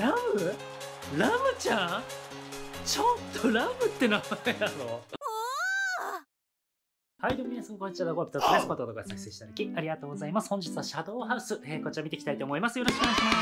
ラムラムちゃんちょっとラムって名前なのはい、どうも皆さん、こんにちは。ごあぴとつです。パトとか作成していただき、ありがとうございます。本日はシャドウハウス、えー、こちら見ていきたいと思います。よろしくお願いします。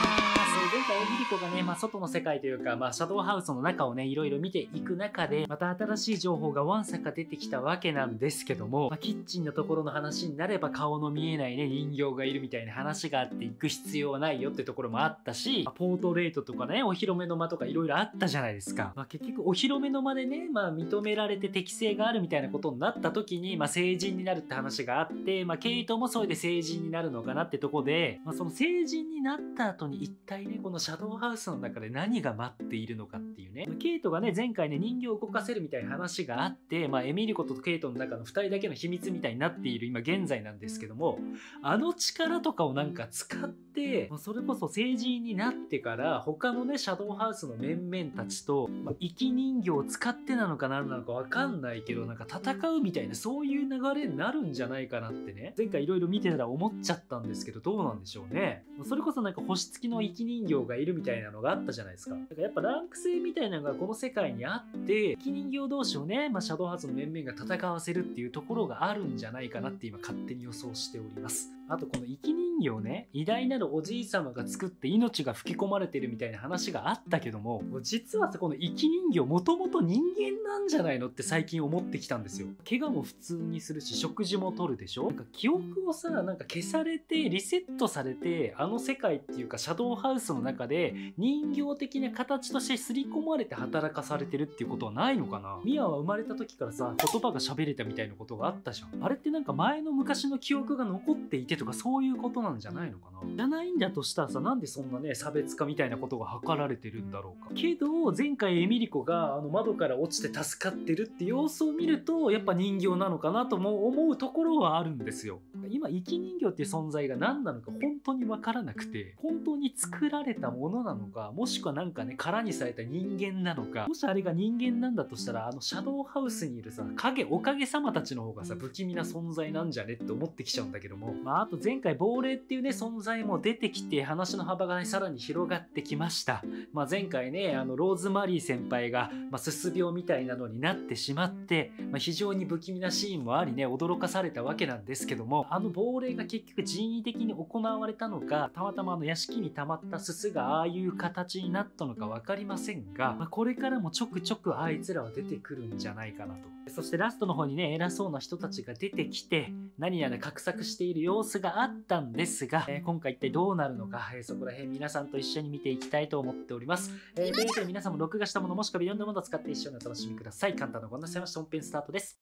前回、エミリコがね、まあ、外の世界というか、まあ、シャドウハウスの中をね、いろいろ見ていく中で、また新しい情報がワンサか出てきたわけなんですけども、まあ、キッチンのところの話になれば、顔の見えないね、人形がいるみたいな話があって、行く必要はないよってところもあったし、まあ、ポートレートとかね、お披露目の間とかいろいろあったじゃないですか。まあ、結局、お披露目の間でね、まあ、認められて適性があるみたいなことになった時に、まあ、成人になるって話があって、まあ、ケイトもそれで成人になるのかなってとこで、まあ、その成人になった後に一体ね、このシャドウハウスの中で何が待っているのかっていうね。ケイトがね、前回ね、人形を動かせるみたいな話があって、まあ、エミリコとケイトの中の2人だけの秘密みたいになっている今現在なんですけども、あの力とかをなんか使って、それこそ成人になってから他のね、シャドウハウスの面々たちと、まあ、生き人形を使ってなのか何なのかわかんないけど、なんか戦うみたいな、そういういう流れになるんじゃないかなってね、前回いろいろ見てたら思っちゃったんですけど、どうなんでしょうね。それこそなんか星付きの生き人形がいるみたいなのがあったじゃないですか。だからやっぱランク制みたいなのがこの世界にあって、生き人形同士をね、まあ、シャドウハーツの面々が戦わせるっていうところがあるんじゃないかなって今勝手に予想しております。あとこの生き人形ね偉大なるおじい様が作って命が吹き込まれてるみたいな話があったけども実はさこの生き人形もともと人間なんじゃないのって最近思ってきたんですよ怪我も普通にするし食事もとるでしょなんか記憶をさなんか消されてリセットされてあの世界っていうかシャドーハウスの中で人形的な形として刷り込まれて働かされてるっていうことはないのかなミアは生まれた時からさ言葉が喋れたみたいなことがあったじゃんあれってなんか前の昔の記憶が残っていてけとかそういうことなんじゃないのかなじゃないんだとしたらさなんでそんなね差別化みたいなことが図られてるんだろうかけど前回エミリコがあの窓から落ちて助かってるって様子を見るとやっぱ人形なのかなとも思うところはあるんですよ今生き人形っていう存在が何なのか本当に分からなくて本当に作られたものなのかもしくはなんかね空にされた人間なのかもしあれが人間なんだとしたらあのシャドウハウスにいるさ影おかげさまたちの方がさ不気味な存在なんじゃねって思ってきちゃうんだけどもまああと前回亡霊っていうね存在も出てきて話の幅が、ね、さらに広がってきました、まあ、前回ねあのローズマリー先輩が、まあ、すす病みたいなのになってしまって、まあ、非常に不気味なシーンもありね驚かされたわけなんですけどもあの亡霊が結局人為的に行われたのかたまたまあの屋敷に溜まったすすがああいう形になったのか分かりませんが、まあ、これからもちょくちょくあいつらは出てくるんじゃないかなとそしてラストの方にね、偉そうな人たちが出てきて、何やら画策している様子があったんですが、えー、今回一体どうなるのか、えー、そこら辺皆さんと一緒に見ていきたいと思っております。えー、皆さんも録画したものもしくはいろんなものを使って一緒にお楽しみください。簡単なご案内されました。本編スタートです。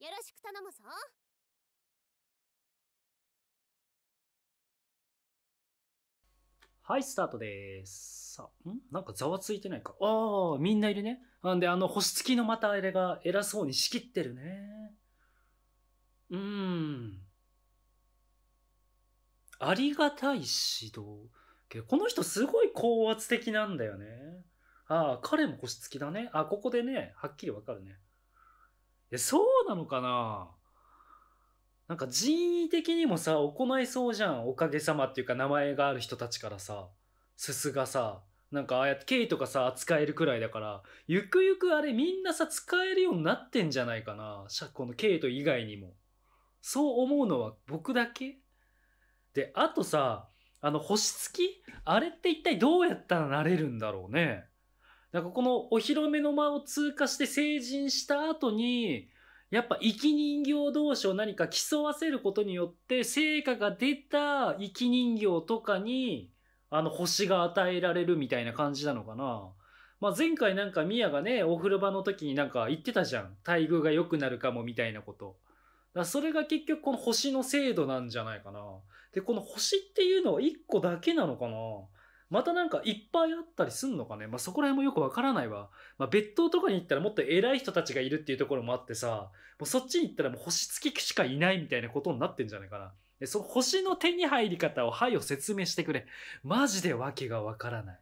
よろしく頼むぞ。はい、スタートです。さあ、んなんかざわついてないか。ああ、みんないるね。なんで、あの、星付きのまたあれが偉そうに仕切ってるね。うーん。ありがたい指導。けこの人すごい高圧的なんだよね。ああ、彼も星付きだね。あ、ここでね、はっきりわかるね。え、そうなのかななんか人為的にもさ、行いそうじゃん。おかげさまっていうか名前がある人たちからさ、すすがさ、なんかああやって経緯とかさ、扱えるくらいだから、ゆくゆくあれみんなさ、使えるようになってんじゃないかな。このケイと以外にも。そう思うのは僕だけで、あとさ、あの、星付きあれって一体どうやったらなれるんだろうね。なんかこのお披露目の間を通過して成人した後に、やっぱ生き人形同士を何か競わせることによって成果が出た生き人形とかにあの星が与えられるみたいな感じなのかな。まあ、前回なんかミヤがねお風呂場の時になんか言ってたじゃん待遇が良くなるかもみたいなこと。だそれが結局この星の精度なんじゃないかな。でこの星っていうのは1個だけなのかな。またなんかいっぱいあったりすんのかねまあ、そこら辺もよくわからないわ。まあ、別当とかに行ったらもっと偉い人たちがいるっていうところもあってさ、もうそっちに行ったらもう星付きしかいないみたいなことになってんじゃないかな。で、その星の手に入り方を、はいを説明してくれ。マジで訳がわからない。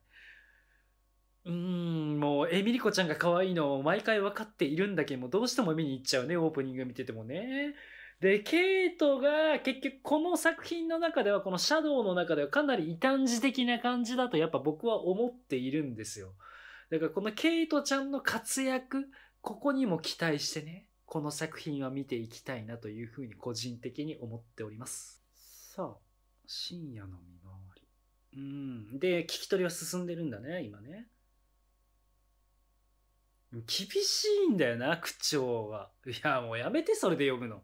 うーん、もう、エミリコちゃんが可愛いのを毎回分かっているんだけども、どうしても見に行っちゃうね、オープニング見ててもね。で、ケイトが結局この作品の中では、このシャドウの中ではかなり異端児的な感じだとやっぱ僕は思っているんですよ。だからこのケイトちゃんの活躍、ここにも期待してね、この作品は見ていきたいなというふうに個人的に思っております。さあ、深夜の見回り。うん。で、聞き取りは進んでるんだね、今ね。厳しいんだよな、口調は。いや、もうやめて、それで読むの。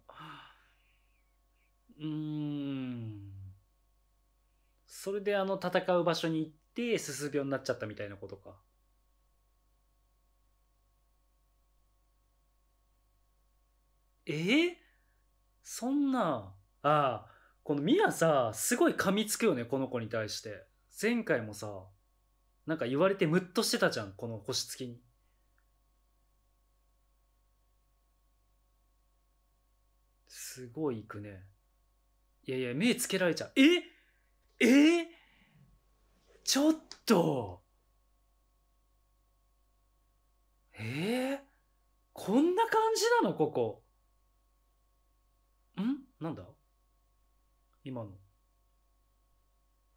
うん。それであの戦う場所に行って、すす病になっちゃったみたいなことか。えーそんな、ああ、このミアさ、すごい噛みつくよね、この子に対して。前回もさ、なんか言われてムッとしてたじゃん、この星付きに。すごい行くね。いやいや、目つけられちゃう。ええちょっとえー、こんな感じなのここ。んなんだ今の。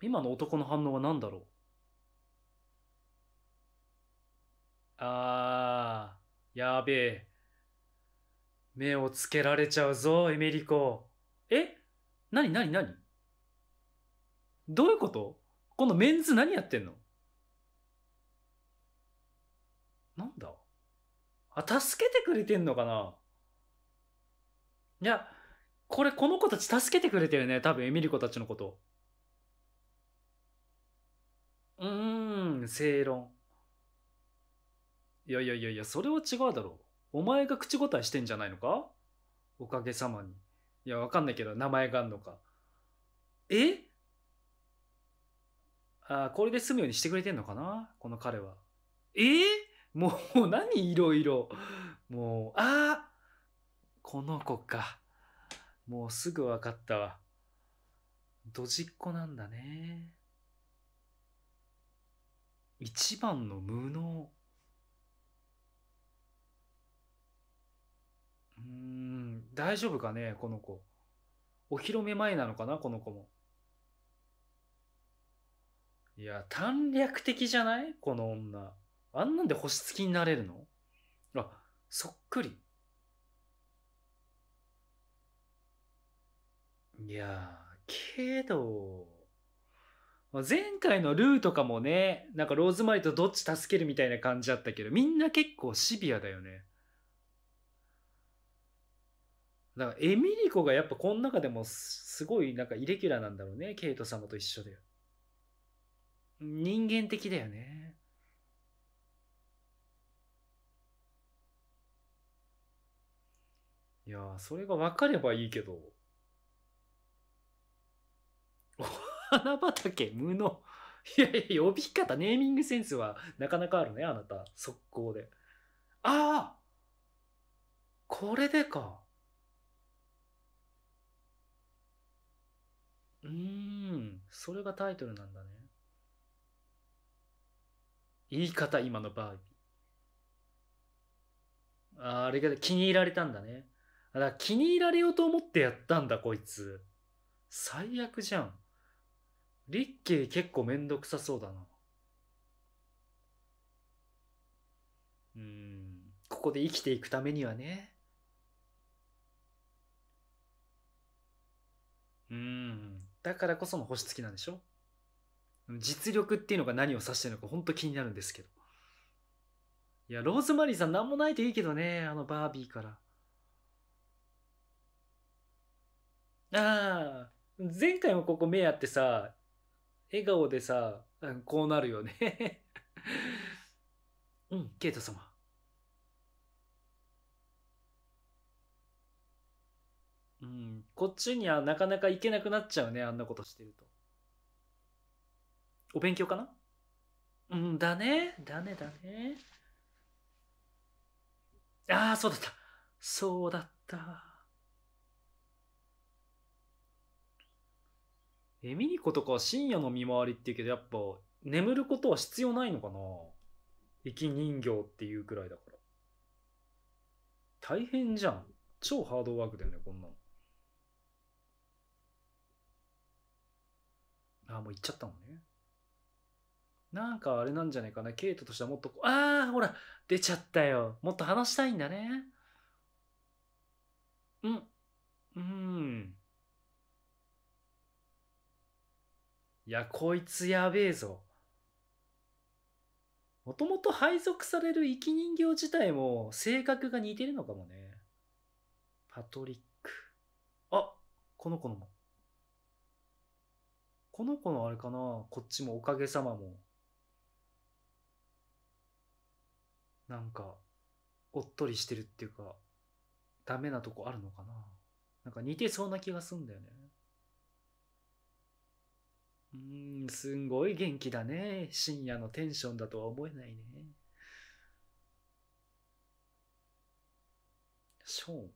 今の男の反応は何だろうあー、やべえ。目をつけられちゃうぞ、エメリコ。何なにどういうことこのメンズ何やってんのなんだあ、助けてくれてんのかないや、これこの子たち助けてくれてるね。多分エミリコたちのこと。うーん、正論。いやいやいやいや、それは違うだろう。お前が口答えしてんじゃないのかおかげさまに。いや、わかんないけど、名前があんのか。えあこれで済むようにしてくれてんのかなこの彼は。えもう何いろいろ。もう、あこの子か。もうすぐ分かったわ。ドジっ子なんだね。一番の無能。うん、大丈夫かね、この子。お披露目前なのかな、この子も。いや、短略的じゃないこの女。あんなんで星付きになれるのあ、そっくり。いやー、けど、まあ、前回のルーとかもね、なんかローズマリーとどっち助けるみたいな感じだったけど、みんな結構シビアだよね。だからエミリコがやっぱこの中でもすごいなんかイレギュラーなんだろうねケイト様と一緒で人間的だよねいやそれが分かればいいけどお花畑無能いやいや呼び方ネーミングセンスはなかなかあるねあなた速攻でああこれでかうーん、それがタイトルなんだね。言い方、今のバービー。あーあれが気に入られたんだね。だから気に入られようと思ってやったんだ、こいつ。最悪じゃん。リッケー結構めんどくさそうだな。うん、ここで生きていくためにはね。うん、だからこその星付きなんでしょ実力っていうのが何を指してるのか本当気になるんですけど。いや、ローズマリーさん何もないといいけどね、あのバービーから。ああ、前回もここ目あってさ、笑顔でさ、こうなるよね うん、ケイト様。、こっちにはなかなか行けなくなっちゃうね、あんなことしてると。お勉強かなうん、だね、だね、だね。ああ、そうだった。そうだった。え、ミリコとか深夜の見回りって言うけど、やっぱ眠ることは必要ないのかな生き人形っていうくらいだから。大変じゃん。超ハードワークだよね、こんなの。ああ、もう行っちゃったもんね。なんかあれなんじゃないかな。ケイトとしてはもっと、ああ、ほら、出ちゃったよ。もっと話したいんだね。うん。うん。いや、こいつやべえぞ。もともと配属される生き人形自体も性格が似てるのかもね。パトリック。あ、この子のも。この子のあれかなこっちもおかげさまも。なんか、おっとりしてるっていうか、ダメなとこあるのかななんか似てそうな気がすんだよね。うん、すんごい元気だね。深夜のテンションだとは思えないね。ショーン。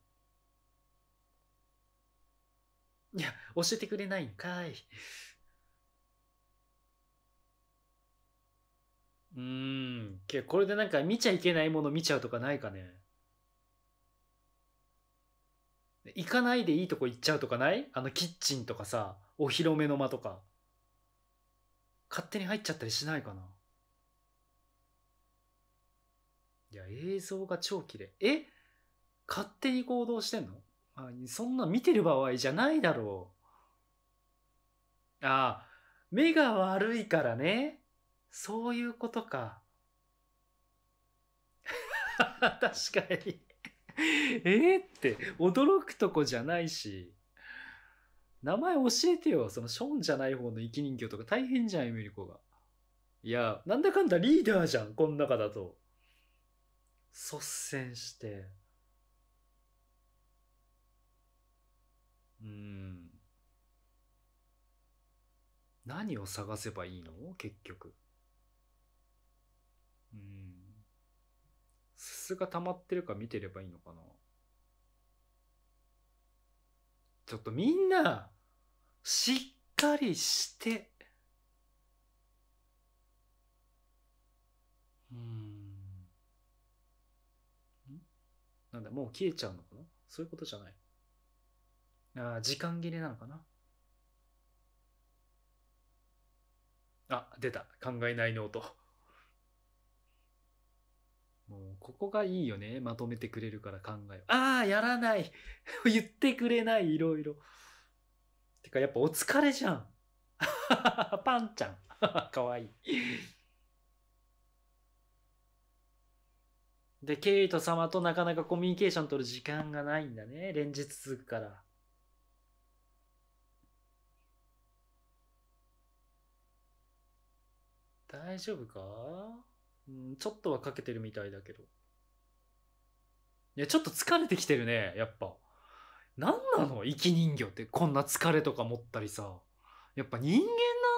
いや、教えてくれないんかい。うん。けこれでなんか見ちゃいけないもの見ちゃうとかないかね。行かないでいいとこ行っちゃうとかないあのキッチンとかさ、お披露目の間とか。勝手に入っちゃったりしないかないや、映像が超綺麗。え勝手に行動してんのあそんな見てる場合じゃないだろう。ああ、目が悪いからね。そういうことか。確かにえって、驚くとこじゃないし。名前教えてよ。そのショーンじゃない方の生き人形とか大変じゃん、エミリコが。いや、なんだかんだリーダーじゃん、こん中だと。率先して。うん。何を探せばいいの結局。うんすすが溜まってるか見てればいいのかなちょっとみんなしっかりしてうんなんだもう消えちゃうのかなそういうことじゃないああ時間切れなのかなあ出た考えないノートもうここがいいよね。まとめてくれるから考えああ、やらない 言ってくれない、いろいろ。てかやっぱお疲れじゃん。パンちゃん。かわいい。で、ケイト様となかなかコミュニケーション取る時間がないんだね。連日続くから。大丈夫かうん、ちょっとはかけてるみたいだけど。いや、ちょっと疲れてきてるね、やっぱ。何なの生き人魚ってこんな疲れとか持ったりさ。やっぱ人間な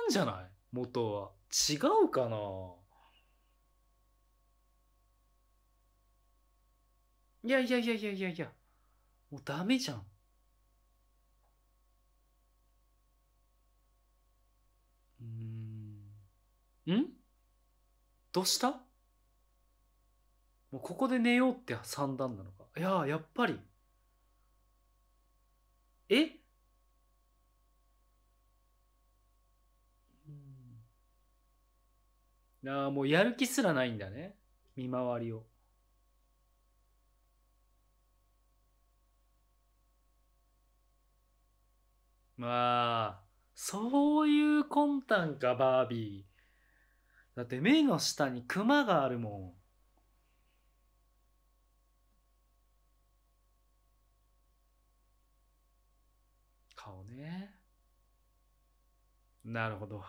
んじゃない元は。違うかな「いやいやいやいやいやいやもうダメじゃん」うんんどうしたもうここで寝ようって算段なのか。いややっぱり。えなあ、もうやる気すらないんだね。見回りを。まあ、そういう魂胆か、バービー。だって目の下にクマがあるもん。顔ね。なるほど。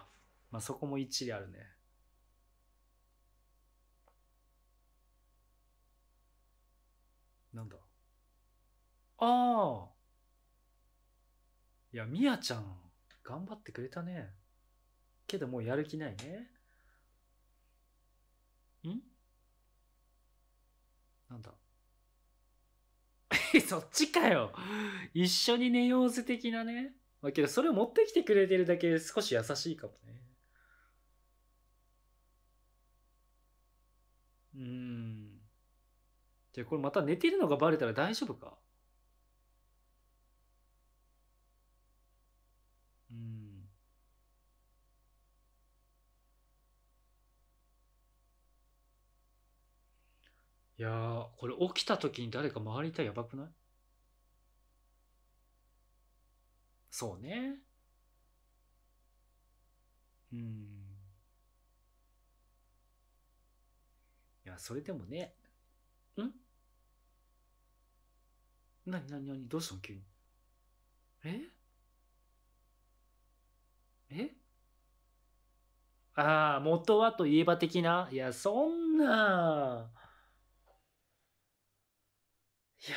まあ、そこも一理あるね。なんだああ。いや、みやちゃん、頑張ってくれたね。けどもうやる気ないね。そっちかよ。一緒に寝ようぜ的なね。まあけど、それを持ってきてくれてるだけ少し優しいかもね。うーん。じゃあこれまた寝てるのがバレたら大丈夫かいやー、これ起きた時に誰か回りたいやばくないそうね。うん。いや、それでもね。んなになにどうしたの急に。ええああ、元はといえば的ないや、そんな。いや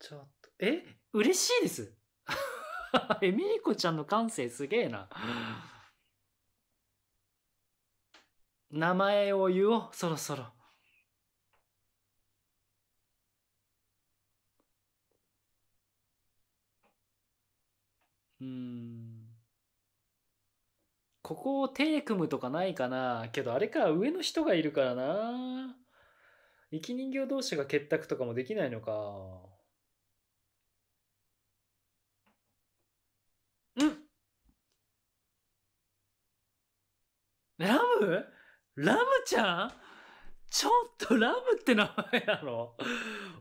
ちょっと、え嬉しいです え、ミリコちゃんの感性すげえな。名前を言おう、そろそろ。うん。ここを手組むとかないかな。けどあれか、上の人がいるからな。生き人形同士が結託とかもできないのか。うんラムラムちゃんちょっとラムって名前やろ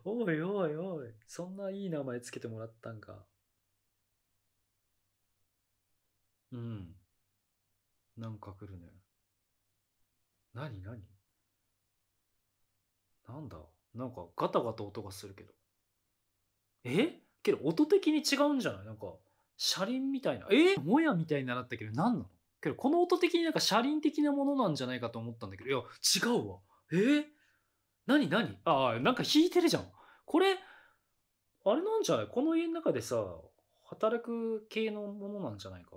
おいおいおい、そんないい名前つけてもらったんか。うん。なんか来るね。なになになんだなんかガタガタ音がするけど。えけど音的に違うんじゃないなんか車輪みたいな。えもやみたいになったけど何なのけどこの音的になんか車輪的なものなんじゃないかと思ったんだけど、いや、違うわ。えー、何何ああ、なんか弾いてるじゃん。これ、あれなんじゃないこの家の中でさ、働く系のものなんじゃないか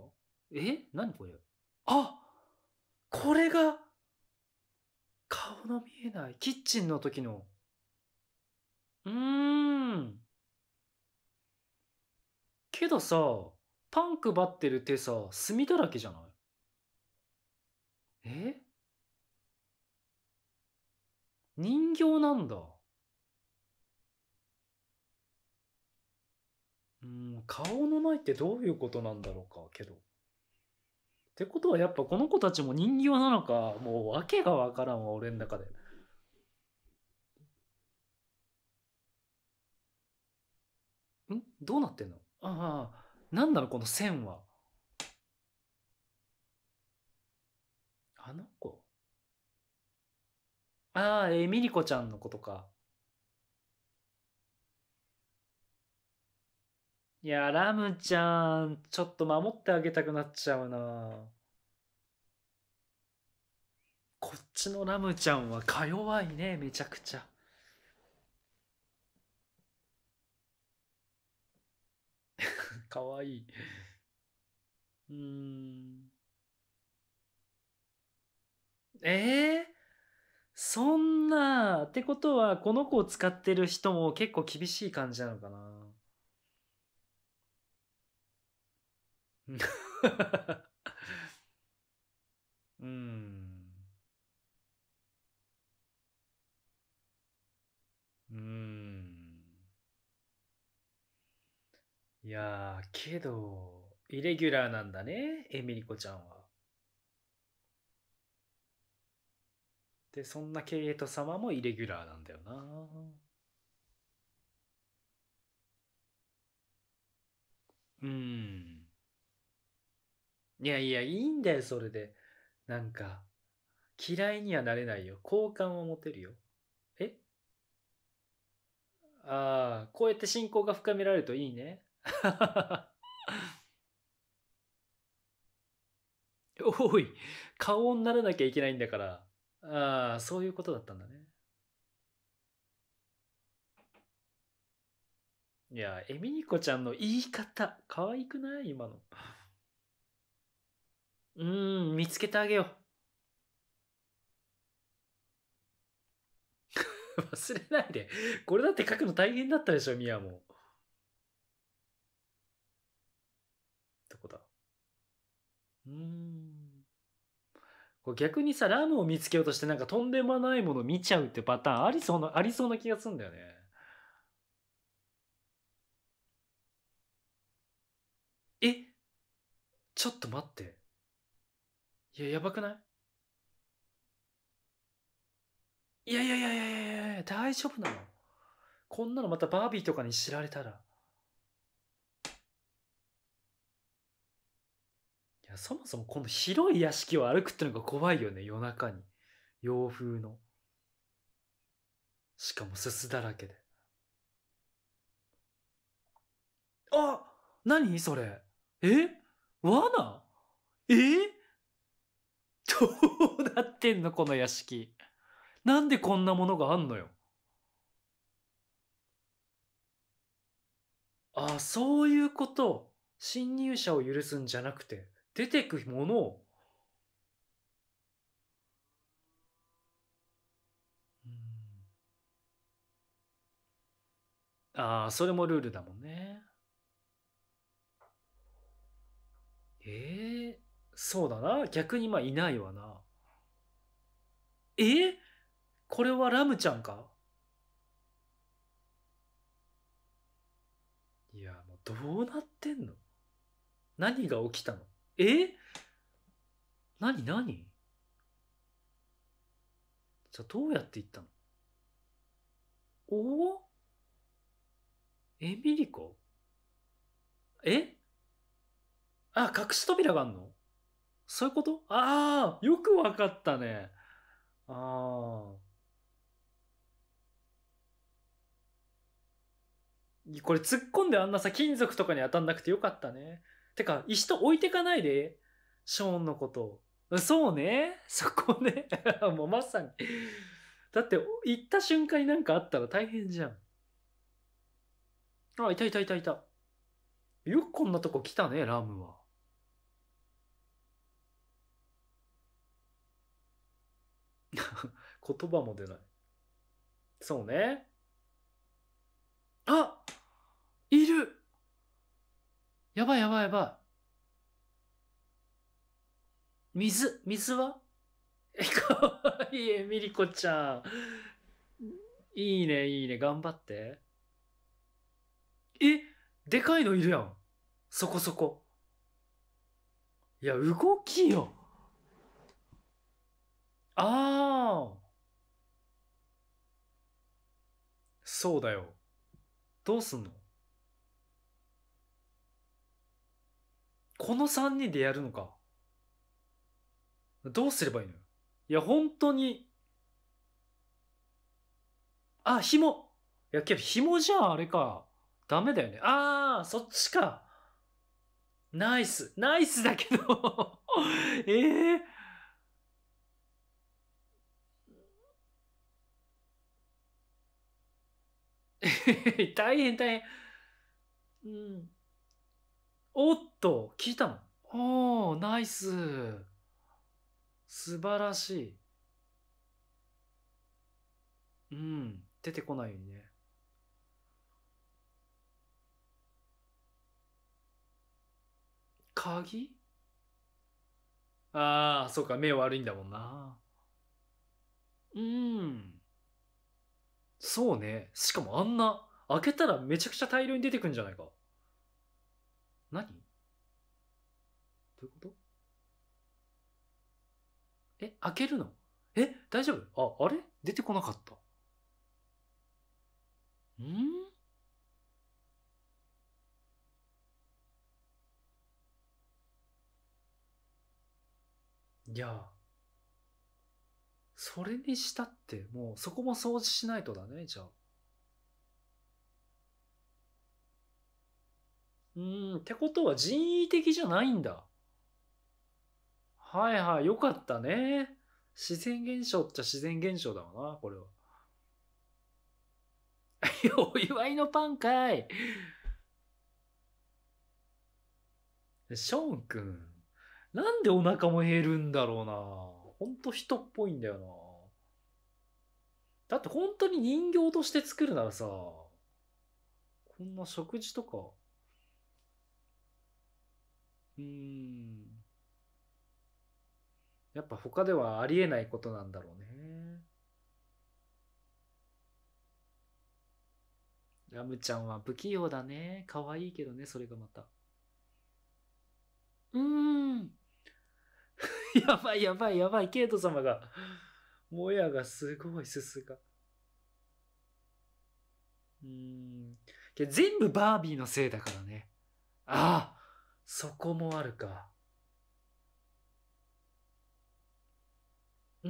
え何これあこれが顔の見えないキッチンの時のうんけどさパン配ってる手さ墨だらけじゃないえ人形なんだうん顔のないってどういうことなんだろうかけど。ってことはやっぱこの子たちも人形なのかもう訳が分からんわ俺の中で。んどうなってんのああ何なのこの線は。あの子ああええ、ミリコちゃんのことか。いや、ラムちゃん、ちょっと守ってあげたくなっちゃうな。こっちのラムちゃんはか弱いね、めちゃくちゃ。かわいい。うん。えー、そんな、ってことは、この子を使ってる人も結構厳しい感じなのかな。うん。うん。いや、けど、イレギュラーなんだね、エミリコちゃんは。で、そんなケイト様もイレギュラーなんだよな。うーん。いやいや、いいんだよ、それで。なんか、嫌いにはなれないよ。好感は持てるよ。えああ、こうやって信仰が深められるといいね。おい、顔にならなきゃいけないんだから。ああ、そういうことだったんだね。いや、エミニコちゃんの言い方、可愛くない今の。うーん、見つけてあげよう。忘れないで。これだって書くの大変だったでしょ、ミヤも。どこだうーん。こう逆にさ、ラムを見つけようとしてなんかとんでもないもの見ちゃうってパターンありそうな、ありそうな気がするんだよね。えちょっと待って。いや、やばくないいやいやいやいやいやいや、大丈夫なのこんなのまたバービーとかに知られたら。いや、そもそもこの広い屋敷を歩くってのが怖いよね、夜中に。洋風の。しかもすすだらけで。あ何それえ罠えどうなってんのこの屋敷。なんでこんなものがあんのよ。ああ、そういうこと。侵入者を許すんじゃなくて、出てくものを、ああ、それもルールだもんね。ええーそうだな。逆にまあいないわな。えこれはラムちゃんかいや、もうどうなってんの何が起きたのえ何何じゃあどうやって行ったのおおえ、ミリコえあ、隠し扉があんのそういうことああ、よくわかったね。ああ。これ突っ込んであんなさ、金属とかに当たんなくてよかったね。てか、石と置いてかないで、ショーンのことを。そうね。そこね。もうまさに。だって、行った瞬間になんかあったら大変じゃん。あ、いたいたいたいた。よくこんなとこ来たね、ラムは。言葉も出ない。そうね。あいるやばいやばいやばい。水、水は え、かわいい、えみりこちゃん。いいね、いいね、頑張って。え、でかいのいるやん。そこそこ。いや、動きよ。ああ。そうだよ。どうすんのこの3人でやるのか。どうすればいいのよ。いや、本当に。あ、紐。いや、けど紐じゃあれか。ダメだよね。ああ、そっちか。ナイス。ナイスだけどえ えー 大変大変。うん。おっと、聞いたのおー、ナイス。素晴らしい。うん。出てこないようにね。鍵ああ、そうか、目悪いんだもんな。うん。そうね。しかもあんな、開けたらめちゃくちゃ大量に出てくんじゃないか。何どういうことえ、開けるのえ、大丈夫あ、あれ出てこなかった。んいや、それにしたって、もうそこも掃除しないとだね、じゃあ。うん、ってことは人為的じゃないんだ。はいはい、よかったね。自然現象っちゃ自然現象だわな、これは。お祝いのパンかい。ショーンくん、なんでお腹も減るんだろうな。ほんと人っぽいんだよな。だって本当に人形として作るならさ、こんな食事とか、うーん。やっぱ他ではありえないことなんだろうね。ラムちゃんは不器用だね。可愛いけどね、それがまた。うーん。やばいやばいやばい、ケイト様が。もやがすごい、すすが。うん。全部バービーのせいだからね。ああそこもあるか。ん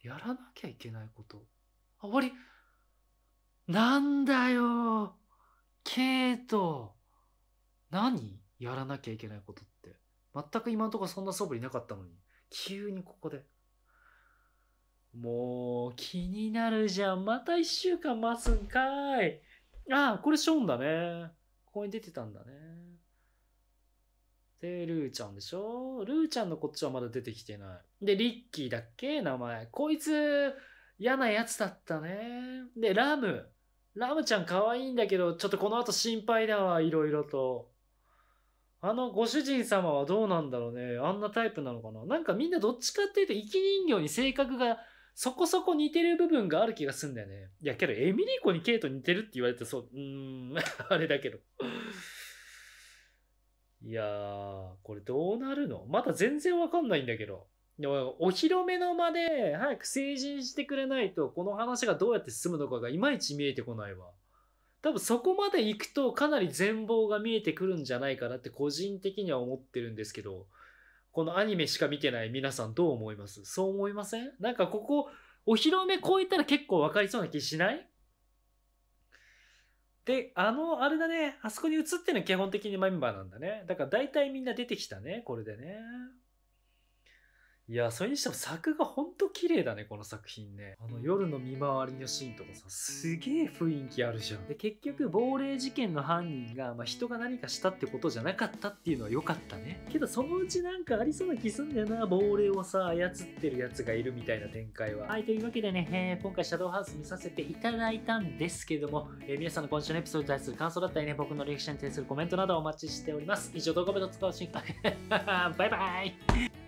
やらなきゃいけないこと。あ、終わりなんだよケイト何やらなきゃいけないことって。全く今んとこそんな素振りなかったのに、急にここで。もう、気になるじゃん。また一週間待つんかい。ああ、これショーンだね。ここに出てたんだね。で、ルーちゃんでしょルーちゃんのこっちはまだ出てきてない。で、リッキーだっけ名前。こいつ、嫌なやつだったね。で、ラム。ラムちゃん可愛いんだけど、ちょっとこの後心配だわ、いろいろと。あのご主人様はどうなんだろうね。あんなタイプなのかな。なんかみんなどっちかっていうと、生き人形に性格がそこそこ似てる部分がある気がすんだよね。いや、けどエミリーコにケイト似てるって言われてそう、うーん、あれだけど。いやー、これどうなるのまだ全然わかんないんだけど。でもお披露目の間で早く成人してくれないと、この話がどうやって進むのかがいまいち見えてこないわ。多分そこまで行くとかなり全貌が見えてくるんじゃないかなって個人的には思ってるんですけど、このアニメしか見てない皆さんどう思いますそう思いませんなんかここ、お披露目超えたら結構分かりそうな気しないで、あの、あれだね、あそこに映ってるの基本的にメンバーなんだね。だから大体みんな出てきたね、これでね。いや、それにしても作画ほんと綺麗だね、この作品ね。あの夜の見回りのシーンとかさ、すげえ雰囲気あるじゃん。で、結局、亡霊事件の犯人が、まあ、人が何かしたってことじゃなかったっていうのは良かったね。けど、そのうちなんかありそうな気すんだよな、亡霊をさ、操ってるやつがいるみたいな展開は。はい、というわけでね、えー、今回シャドウハウス見させていただいたんですけども、えー、皆さんの今週のエピソードに対する感想だったりね、僕のリアクションに対するコメントなどお待ちしております。以上、動画部の塚尾新 バイバイ